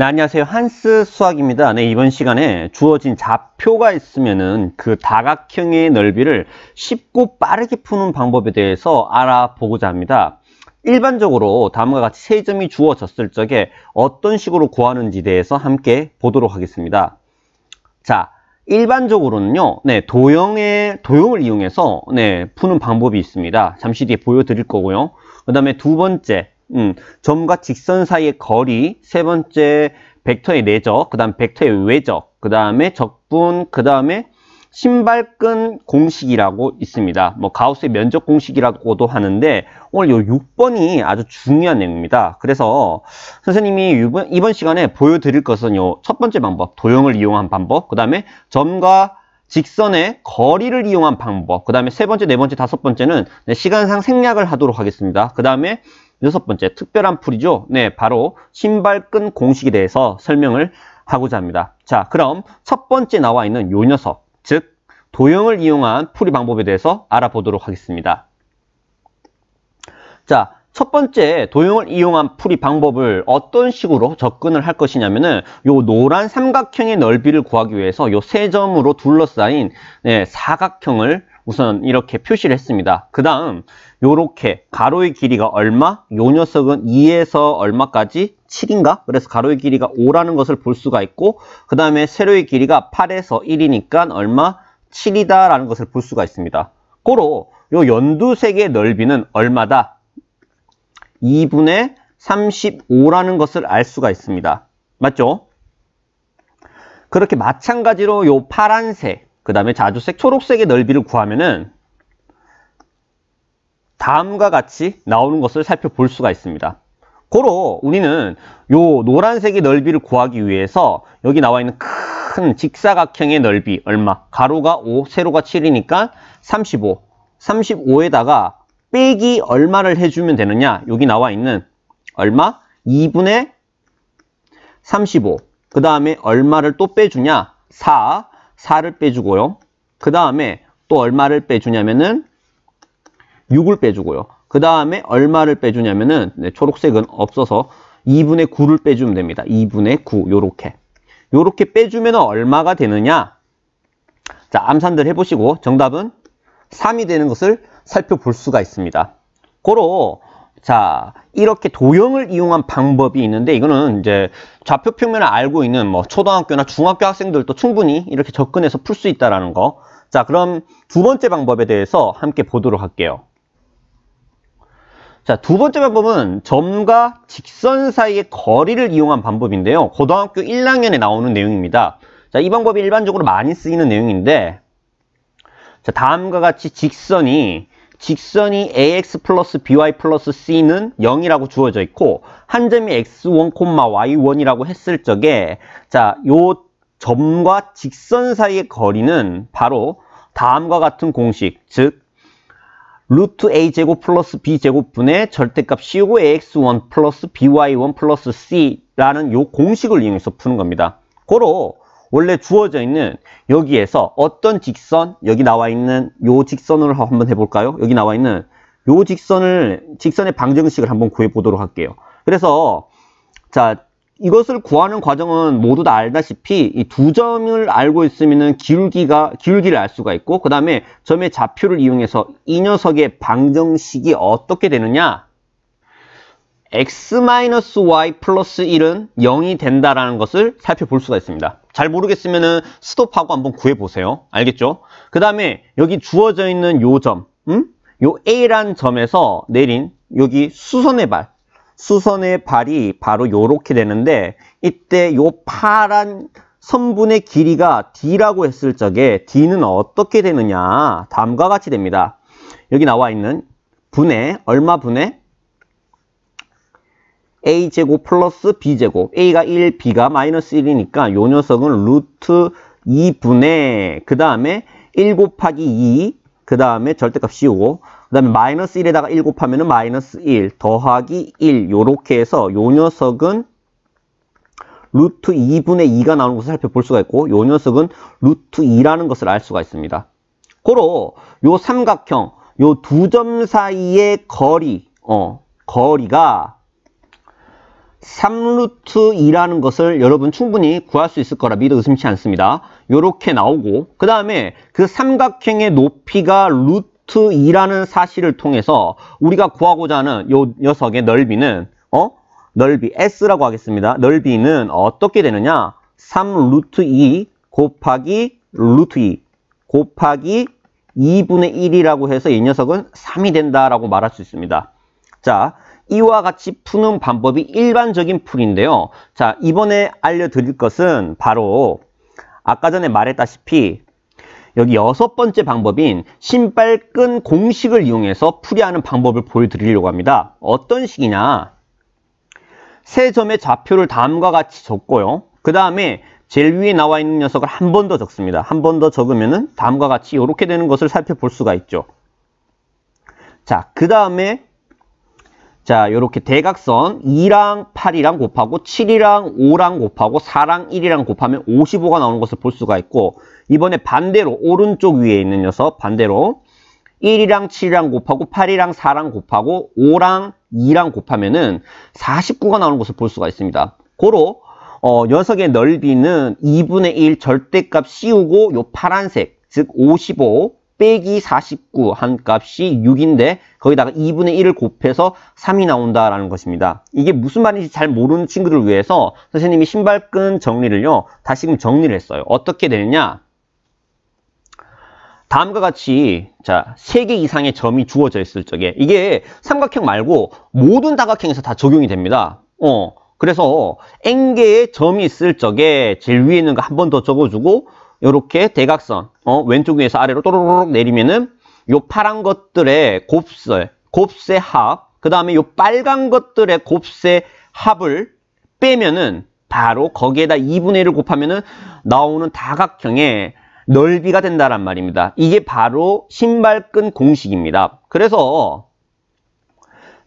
네, 안녕하세요. 한스 수학입니다. 네, 이번 시간에 주어진 좌표가 있으면은 그 다각형의 넓이를 쉽고 빠르게 푸는 방법에 대해서 알아보고자 합니다. 일반적으로 다음과 같이 세 점이 주어졌을 적에 어떤 식으로 구하는지 대해서 함께 보도록 하겠습니다. 자, 일반적으로는요, 네, 도형의, 도형을 이용해서, 네, 푸는 방법이 있습니다. 잠시 뒤에 보여드릴 거고요. 그 다음에 두 번째, 음, 점과 직선 사이의 거리, 세 번째 벡터의 내적, 그 다음 벡터의 외적, 그 다음에 적분, 그 다음에 신발끈 공식이라고 있습니다. 뭐 가우스의 면적 공식이라고도 하는데 오늘 이 6번이 아주 중요한 내용입니다. 그래서 선생님이 이번, 이번 시간에 보여드릴 것은 요 첫 번째 방법, 도형을 이용한 방법, 그 다음에 점과 직선의 거리를 이용한 방법, 그 다음에 세 번째, 네 번째, 다섯 번째는 시간상 생략을 하도록 하겠습니다. 그 다음에 여섯 번째 특별한 풀이죠. 네, 바로 신발끈 공식에 대해서 설명을 하고자 합니다. 자, 그럼 첫 번째 나와 있는 요 녀석, 즉 도형을 이용한 풀이 방법에 대해서 알아보도록 하겠습니다. 자, 첫 번째 도형을 이용한 풀이 방법을 어떤 식으로 접근을 할 것이냐면은 요 노란 삼각형의 넓이를 구하기 위해서 요 세 점으로 둘러싸인 네, 사각형을 우선 이렇게 표시를 했습니다. 그 다음 요렇게 가로의 길이가 얼마? 요 녀석은 2에서 얼마까지? 7인가? 그래서 가로의 길이가 5라는 것을 볼 수가 있고 그 다음에 세로의 길이가 8에서 1이니까 얼마? 7이다 라는 것을 볼 수가 있습니다. 고로 요 연두색의 넓이는 얼마다? 2분의 35라는 것을 알 수가 있습니다. 맞죠? 그렇게 마찬가지로 요 파란색 그 다음에 자주색 초록색의 넓이를 구하면은 다음과 같이 나오는 것을 살펴볼 수가 있습니다. 고로 우리는 요 노란색의 넓이를 구하기 위해서 여기 나와 있는 큰 직사각형의 넓이 얼마? 가로가 5, 세로가 7이니까 35. 35에다가 빼기 얼마를 해주면 되느냐? 여기 나와 있는 얼마? 2분의 35. 그 다음에 얼마를 또 빼주냐? 4. 4를 빼주고요. 그 다음에 또 얼마를 빼주냐면은 6을 빼주고요. 그 다음에 얼마를 빼주냐면은 네, 초록색은 없어서 2분의 9를 빼주면 됩니다. 2분의 9 요렇게 요렇게 빼주면 얼마가 되느냐 자 암산들 해보시고 정답은 3이 되는 것을 살펴볼 수가 있습니다. 고로 자 이렇게 도형을 이용한 방법이 있는데 이거는 이제 좌표 평면을 알고 있는 뭐 초등학교나 중학교 학생들도 충분히 이렇게 접근해서 풀 수 있다라는 거. 자 그럼 두 번째 방법에 대해서 함께 보도록 할게요. 자, 두 번째 방법은 점과 직선 사이의 거리를 이용한 방법인데요. 고등학교 1학년에 나오는 내용입니다. 자, 이 방법이 일반적으로 많이 쓰이는 내용인데, 자, 다음과 같이 직선이 직선이 ax 플러스 by 플러스 c는 0이라고 주어져 있고 한 점이 x1, y1이라고 했을 적에 자, 요 점과 직선 사이의 거리는 바로 다음과 같은 공식, 즉 루트 a제곱 플러스 b제곱분의 절대값 co ax1 플러스 by1 플러스 c라는 요 공식을 이용해서 푸는 겁니다. 고로 원래 주어져 있는 여기에서 어떤 직선 여기 나와 있는 요 직선으로 한번 해볼까요? 여기 나와 있는 요 직선을 직선의 방정식을 한번 구해보도록 할게요. 그래서 자 이것을 구하는 과정은 모두 다 알다시피 이 두 점을 알고 있으면은 기울기가 기울기를 알 수가 있고 그 다음에 점의 좌표를 이용해서 이 녀석의 방정식이 어떻게 되느냐 x-y 플러스 1은 0이 된다라는 것을 살펴볼 수가 있습니다. 잘 모르겠으면 은 스톱하고 한번 구해보세요. 알겠죠? 그 다음에 여기 주어져 있는 요 점, 음? 요 A란 점에서 내린 여기 수선의 발, 수선의 발이 바로 요렇게 되는데 이때 요 파란 선분의 길이가 D라고 했을 적에 D는 어떻게 되느냐 다음과 같이 됩니다. 여기 나와 있는 분의 얼마 분의 a제곱 플러스 b제곱 a가 1, b가 마이너스 1이니까 요 녀석은 루트 2분의 그 다음에 1 곱하기 2, 그 다음에 절대값 씌우고 그 다음에 마이너스 1에다가 1 곱하면 은 마이너스 1 더하기 1 요렇게 해서 요 녀석은 루트 2분의 2가 나오는 것을 살펴볼 수가 있고 요 녀석은 루트 2라는 것을 알 수가 있습니다. 고로 요 삼각형 요 두 점 사이의 거리 어 거리가 3루트 2라는 것을 여러분 충분히 구할 수 있을 거라 믿어 의심치 않습니다. 이렇게 나오고 그 다음에 그 삼각형의 높이가 루트 2라는 사실을 통해서 우리가 구하고자 하는 요 녀석의 넓이는 어? 넓이 S라고 하겠습니다. 넓이는 어떻게 되느냐? 3루트 2 곱하기 루트 2 곱하기 2분의 1이라고 해서 이 녀석은 3이 된다라고 말할 수 있습니다. 자, 이와 같이 푸는 방법이 일반적인 풀인데요. 자, 이번에 알려드릴 것은 바로 아까 전에 말했다시피 여기 여섯 번째 방법인 신발끈 공식을 이용해서 풀이하는 방법을 보여드리려고 합니다. 어떤 식이냐? 세 점의 좌표를 다음과 같이 적고요. 그 다음에 제일 위에 나와 있는 녀석을 한 번 더 적습니다. 한 번 더 적으면 다음과 같이 이렇게 되는 것을 살펴볼 수가 있죠. 자, 그 다음에 자, 이렇게 대각선 2랑 8이랑 곱하고 7이랑 5랑 곱하고 4랑 1이랑 곱하면 55가 나오는 것을 볼 수가 있고 이번에 반대로 오른쪽 위에 있는 녀석 반대로 1이랑 7이랑 곱하고 8이랑 4랑 곱하고 5랑 2랑 곱하면은 49가 나오는 것을 볼 수가 있습니다. 고로 어, 녀석의 넓이는 2분의 1 절대값 씌우고 요 파란색 즉55 빼기 49 한값이 6인데 거기다가 2분의 1을 곱해서 3이 나온다라는 것입니다. 이게 무슨 말인지 잘 모르는 친구들을 위해서 선생님이 신발끈 정리를요. 다시금 정리를 했어요. 어떻게 되느냐? 다음과 같이 자, 3개 이상의 점이 주어져 있을 적에 이게 삼각형 말고 모든 다각형에서 다 적용이 됩니다. 어. 그래서 n개의 점이 있을 적에 제일 위에 있는 거 한 번 더 적어주고 이렇게 대각선 어, 왼쪽 위에서 아래로 또르륵 내리면은 요 파란 것들의 곱슬, 곱세 합, 그 다음에 요 빨간 것들의 곱세 합을 빼면은 바로 거기에다 2분의 1을 곱하면은 나오는 다각형의 넓이가 된다란 말입니다. 이게 바로 신발끈 공식입니다. 그래서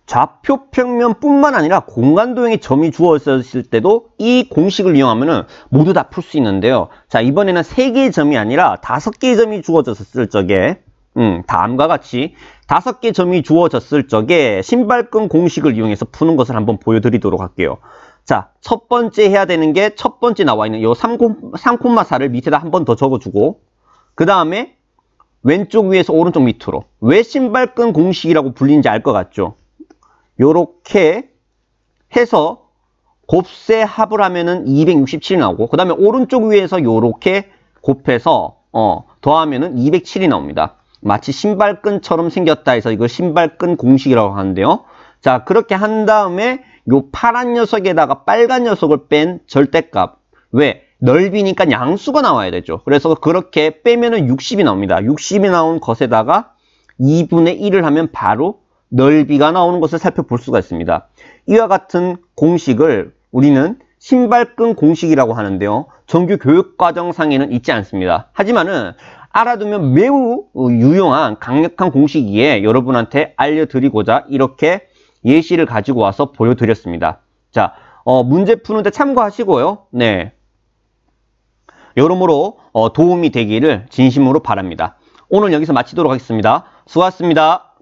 좌표 평면뿐만 아니라 공간 도형의 점이 주어졌을 때도 이 공식을 이용하면 모두 다 풀 수 있는데요. 자 이번에는 3개의 점이 아니라 5개의 점이 주어졌을 적에 음, 다음과 같이 5개 의 점이 주어졌을 적에 신발끈 공식을 이용해서 푸는 것을 한번 보여드리도록 할게요. 자, 첫 번째 해야 되는 게 첫 번째 나와 있는 이 3,4를 밑에다 한번더 적어주고 그 다음에 왼쪽 위에서 오른쪽 밑으로 왜 신발끈 공식이라고 불리는지 알 것 같죠? 요렇게 해서 곱세 합을 하면은 267이 나오고 그 다음에 오른쪽 위에서 요렇게 곱해서 어, 더하면은 207이 나옵니다. 마치 신발끈처럼 생겼다 해서 이걸 신발끈 공식이라고 하는데요. 자 그렇게 한 다음에 요 파란 녀석에다가 빨간 녀석을 뺀 절대값 왜? 넓이니까 양수가 나와야 되죠. 그래서 그렇게 빼면은 60이 나옵니다. 60이 나온 것에다가 2분의 1을 하면 바로 넓이가 나오는 것을 살펴볼 수가 있습니다. 이와 같은 공식을 우리는 신발끈 공식이라고 하는데요. 정규 교육과정상에는 있지 않습니다. 하지만은 알아두면 매우 유용한 강력한 공식이기에 여러분한테 알려드리고자 이렇게 예시를 가지고 와서 보여드렸습니다. 자, 어, 문제 푸는데 참고하시고요. 네. 여러모로 어, 도움이 되기를 진심으로 바랍니다. 오늘 여기서 마치도록 하겠습니다. 수고하셨습니다.